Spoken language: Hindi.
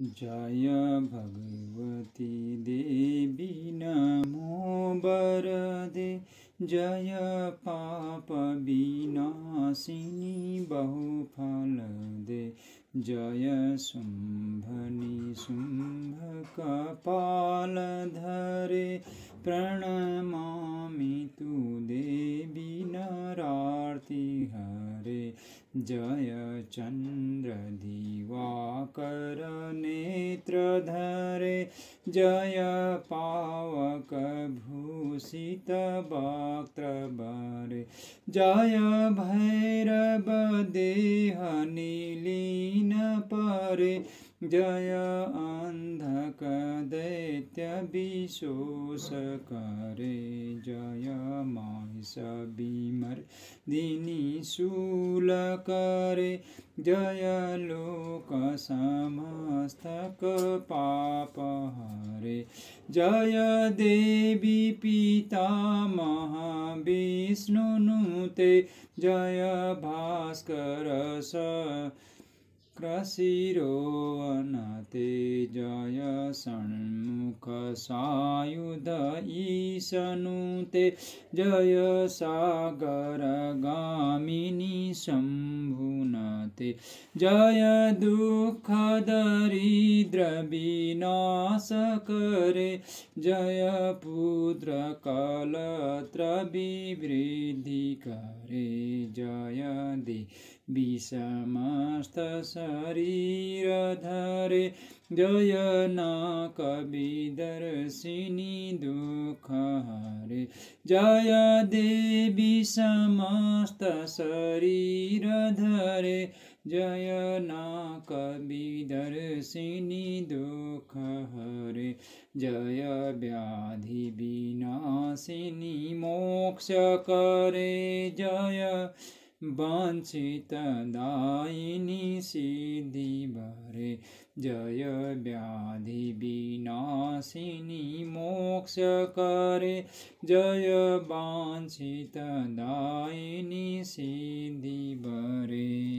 जय भगवती देवी नमो वरदे जय पापविनासिं बहुफलदे जय शुम्भनि शुम्भकपालधरे प्रणमामि तु दे जय चंद्र दिवाकर धरे जय पावक भूषित वक्त बरे जय भैरव देह निलीन परे जय अन्धक दैत्यविशोषकारे जय माहिष विमर दिनी शूलकारे जय लोक समस्तक हरे जय देवी पिता महाविष्णुनुते जय भास्कर स सिरोनते जय षण्मुखसायुध ईशनुते जय सागरगामिनी शम्भुना शान्ति जय दुःख दरिद्र विनाश करे जय पुत्र कलत्र विवृद्धि करे जय दे विषमस्त शरीर धरे जय न कविदर्शिनी दुःख हरे जय देवी समस्त शरीर धरे जय ना कभी दर्शिनी दुख हरे जय व्याधि विनाशिनी मोक्ष करे जय वंचित दायिनी सिद्धि भरे जय व्याधि विनाशिनी मोक्ष करे जय वंचित दायिनी सिद्धि भरे